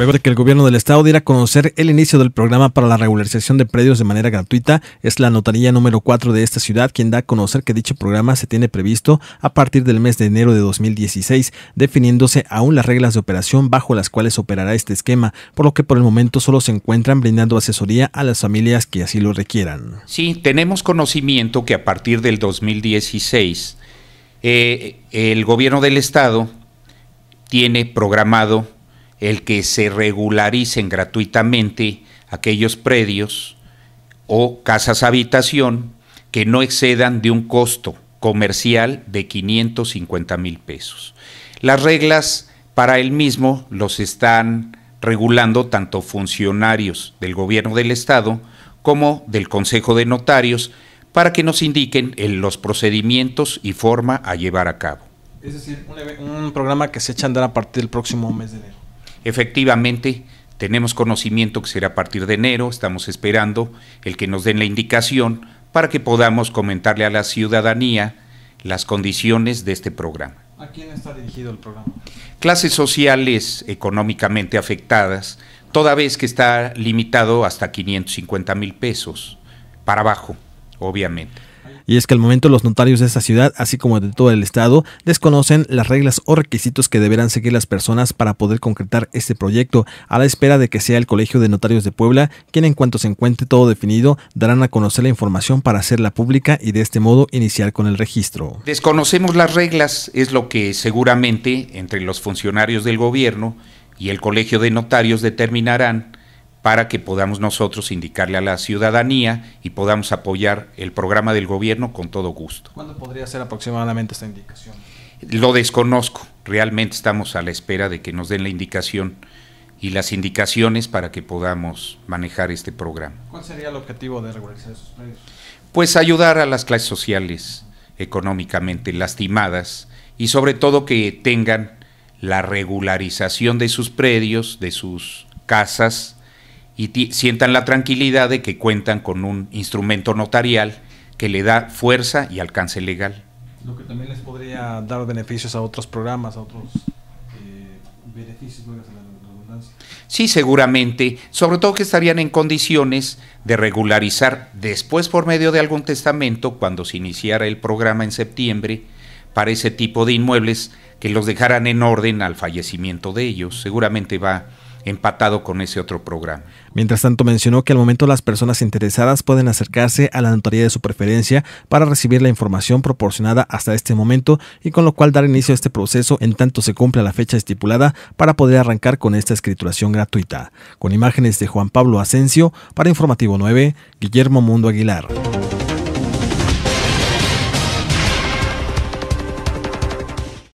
Luego de que el gobierno del estado diera a conocer el inicio del programa para la regularización de predios de manera gratuita, es la notaría número 4 de esta ciudad quien da a conocer que dicho programa se tiene previsto a partir del mes de enero de 2016, definiéndose aún las reglas de operación bajo las cuales operará este esquema, por lo que por el momento solo se encuentran brindando asesoría a las familias que así lo requieran. Sí, tenemos conocimiento que a partir del 2016 eh, el gobierno del estado tiene programado el que se regularicen gratuitamente aquellos predios o casas habitación que no excedan de un costo comercial de 550 mil pesos. Las reglas para el mismo los están regulando tanto funcionarios del gobierno del Estado como del Consejo de Notarios para que nos indiquen los procedimientos y forma a llevar a cabo. Es decir, un, un programa que se echa a andar a partir del próximo mes de enero. Efectivamente, tenemos conocimiento que será a partir de enero, estamos esperando el que nos den la indicación para que podamos comentarle a la ciudadanía las condiciones de este programa. ¿A quién está dirigido el programa? Clases sociales económicamente afectadas, toda vez que está limitado hasta 550 mil pesos, para abajo, obviamente. Y es que al momento los notarios de esta ciudad, así como de todo el estado, desconocen las reglas o requisitos que deberán seguir las personas para poder concretar este proyecto, a la espera de que sea el Colegio de Notarios de Puebla quien en cuanto se encuentre todo definido darán a conocer la información para hacerla pública y de este modo iniciar con el registro. Desconocemos las reglas, es lo que seguramente entre los funcionarios del gobierno y el Colegio de Notarios determinarán para que podamos nosotros indicarle a la ciudadanía y podamos apoyar el programa del gobierno con todo gusto. ¿Cuándo podría ser aproximadamente esta indicación? Lo desconozco, realmente estamos a la espera de que nos den la indicación y las indicaciones para que podamos manejar este programa. ¿Cuál sería el objetivo de regularizar esos predios? Pues ayudar a las clases sociales económicamente lastimadas y sobre todo que tengan la regularización de sus predios, de sus casas, y sientan la tranquilidad de que cuentan con un instrumento notarial que le da fuerza y alcance legal. Lo que también les podría dar beneficios a otros programas, a otros eh, beneficios, Sí, seguramente, sobre todo que estarían en condiciones de regularizar después por medio de algún testamento, cuando se iniciara el programa en septiembre, para ese tipo de inmuebles, que los dejaran en orden al fallecimiento de ellos. Seguramente va empatado con ese otro programa. Mientras tanto mencionó que al momento las personas interesadas pueden acercarse a la notaría de su preferencia para recibir la información proporcionada hasta este momento y con lo cual dar inicio a este proceso en tanto se cumpla la fecha estipulada para poder arrancar con esta escrituración gratuita. Con imágenes de Juan Pablo Asensio para Informativo 9, Guillermo Mundo Aguilar.